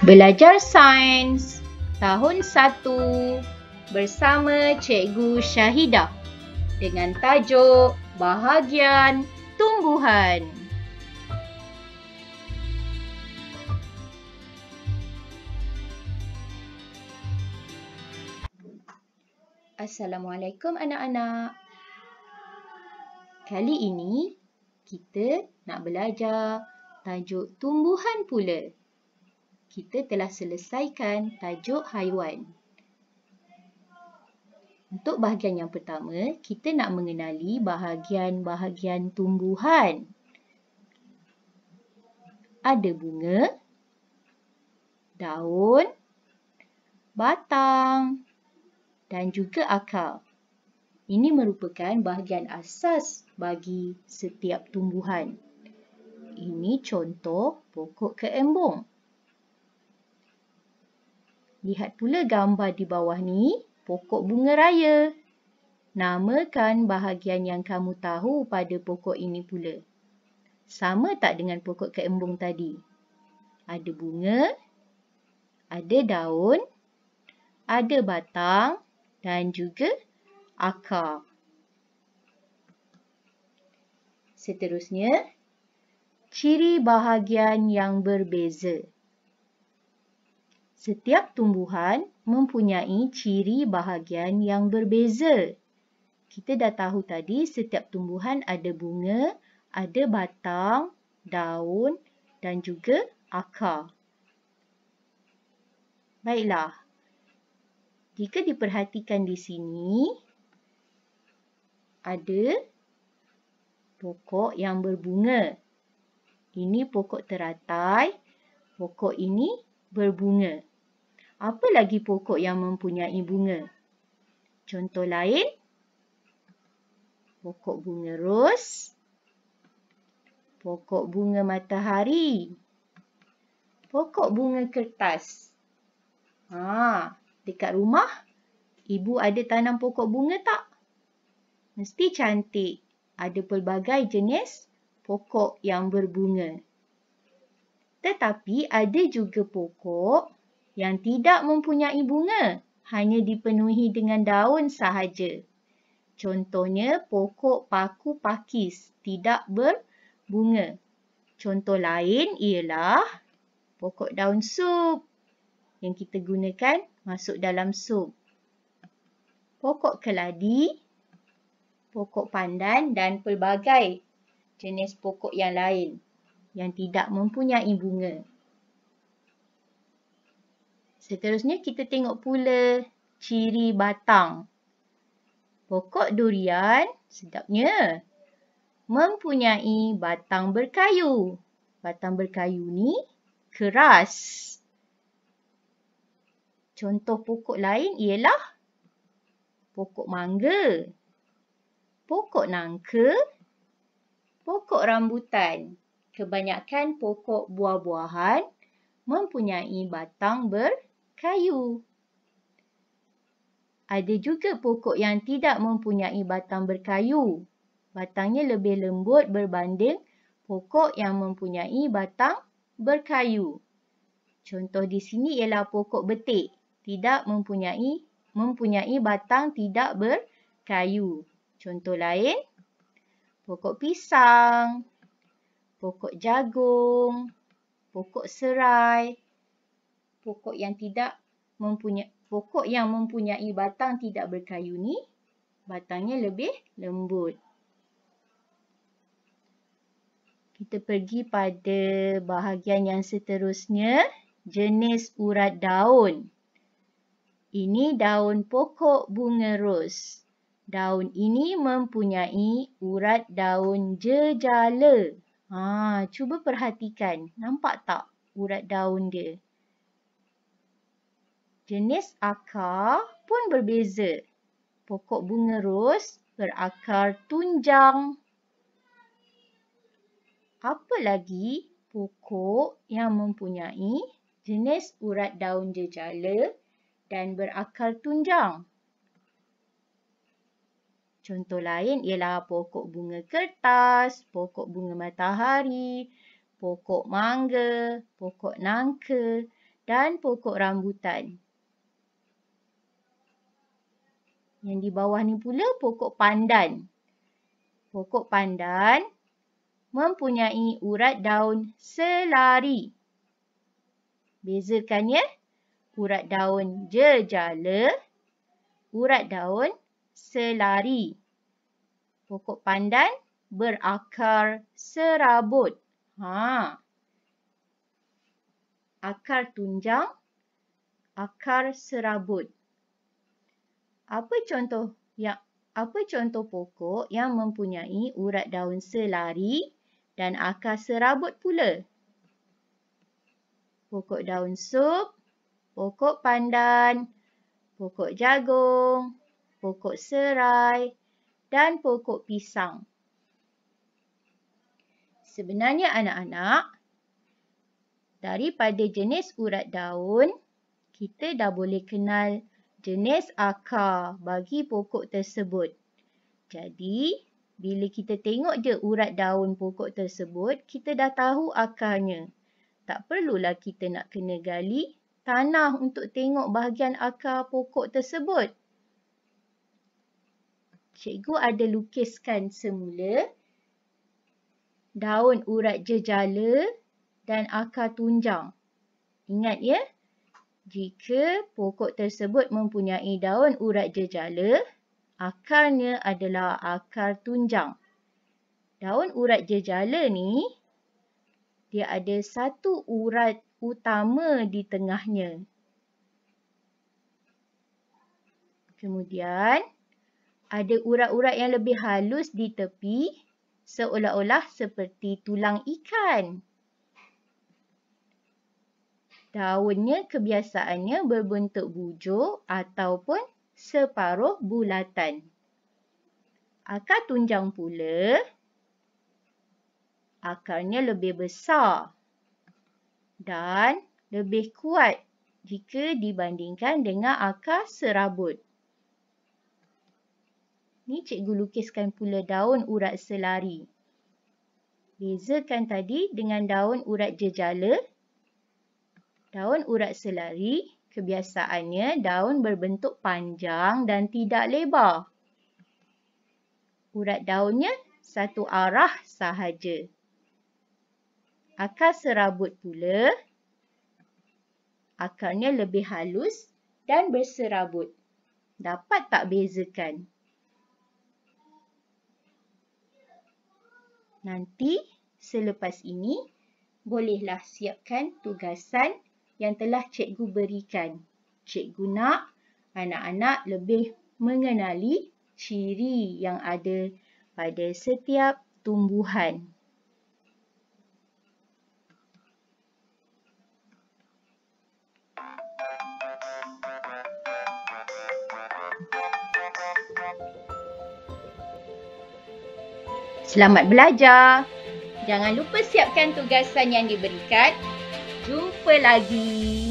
Belajar Sains Tahun 1 bersama Cikgu Syahidah dengan tajuk Bahagian Tumbuhan. Assalamualaikum anak-anak. Kali ini kita nak belajar tajuk tumbuhan pula kita telah selesaikan tajuk haiwan. Untuk bahagian yang pertama, kita nak mengenali bahagian-bahagian tumbuhan. Ada bunga, daun, batang dan juga akar. Ini merupakan bahagian asas bagi setiap tumbuhan. Ini contoh pokok keembung. Lihat pula gambar di bawah ni, pokok bunga raya. Namakan bahagian yang kamu tahu pada pokok ini pula. Sama tak dengan pokok keembung tadi? Ada bunga, ada daun, ada batang dan juga akar. Seterusnya, ciri bahagian yang berbeza. Setiap tumbuhan mempunyai ciri bahagian yang berbeza. Kita dah tahu tadi setiap tumbuhan ada bunga, ada batang, daun dan juga akar. Baiklah, jika diperhatikan di sini, ada pokok yang berbunga. Ini pokok teratai, pokok ini berbunga apa lagi pokok yang mempunyai bunga? Contoh lain, pokok bunga ros, pokok bunga matahari, pokok bunga kertas. Ha, dekat rumah, ibu ada tanam pokok bunga tak? Mesti cantik. Ada pelbagai jenis pokok yang berbunga. Tetapi ada juga pokok yang tidak mempunyai bunga, hanya dipenuhi dengan daun sahaja. Contohnya, pokok paku pakis tidak berbunga. Contoh lain ialah pokok daun sup yang kita gunakan masuk dalam sup. Pokok keladi, pokok pandan dan pelbagai jenis pokok yang lain yang tidak mempunyai bunga. Seterusnya kita tengok pula ciri batang. Pokok durian sedapnya mempunyai batang berkayu. Batang berkayu ni keras. Contoh pokok lain ialah pokok mangga, pokok nangka, pokok rambutan. Kebanyakan pokok buah-buahan mempunyai batang berkayu kayu. Ada juga pokok yang tidak mempunyai batang berkayu. Batangnya lebih lembut berbanding pokok yang mempunyai batang berkayu. Contoh di sini ialah pokok betik. Tidak mempunyai mempunyai batang tidak berkayu. Contoh lain, pokok pisang, pokok jagung, pokok serai, pokok yang tidak mempunyai pokok yang mempunyai batang tidak berkayu ni batangnya lebih lembut. Kita pergi pada bahagian yang seterusnya, jenis urat daun. Ini daun pokok bunga ros. Daun ini mempunyai urat daun jejala. Ha, cuba perhatikan, nampak tak urat daun dia? jenis akar pun berbeza. Pokok bunga ros berakar tunjang. Apa lagi pokok yang mempunyai jenis urat daun jejala dan berakar tunjang? Contoh lain ialah pokok bunga kertas, pokok bunga matahari, pokok mangga, pokok nangka dan pokok rambutan. Yang di bawah ni pula pokok pandan. Pokok pandan mempunyai urat daun selari. Bezakan ya. Urat daun jejala, urat daun selari. Pokok pandan berakar serabut. Ha. Akar tunjang, akar serabut. Apa contoh yang apa contoh pokok yang mempunyai urat daun selari dan akar serabut pula? Pokok daun sup, pokok pandan, pokok jagung, pokok serai dan pokok pisang. Sebenarnya anak-anak, daripada jenis urat daun, kita dah boleh kenal jenis akar bagi pokok tersebut. Jadi, bila kita tengok je urat daun pokok tersebut, kita dah tahu akarnya. Tak perlulah kita nak kena gali tanah untuk tengok bahagian akar pokok tersebut. Cikgu ada lukiskan semula daun urat jejala dan akar tunjang. Ingat ya? jika pokok tersebut mempunyai daun urat jejala, akarnya adalah akar tunjang. Daun urat jejala ni, dia ada satu urat utama di tengahnya. Kemudian, ada urat-urat yang lebih halus di tepi, seolah-olah seperti tulang ikan. Daunnya kebiasaannya berbentuk bujur ataupun separuh bulatan. Akar tunjang pula, akarnya lebih besar dan lebih kuat jika dibandingkan dengan akar serabut. Ni cikgu lukiskan pula daun urat selari. Bezakan tadi dengan daun urat jejala Daun urat selari kebiasaannya daun berbentuk panjang dan tidak lebar. Urat daunnya satu arah sahaja. Akar serabut pula, akarnya lebih halus dan berserabut. Dapat tak bezakan? Nanti selepas ini, bolehlah siapkan tugasan kembali yang telah cikgu berikan. Cikgu nak anak-anak lebih mengenali ciri yang ada pada setiap tumbuhan. Selamat belajar. Jangan lupa siapkan tugasan yang diberikan. fue la guía.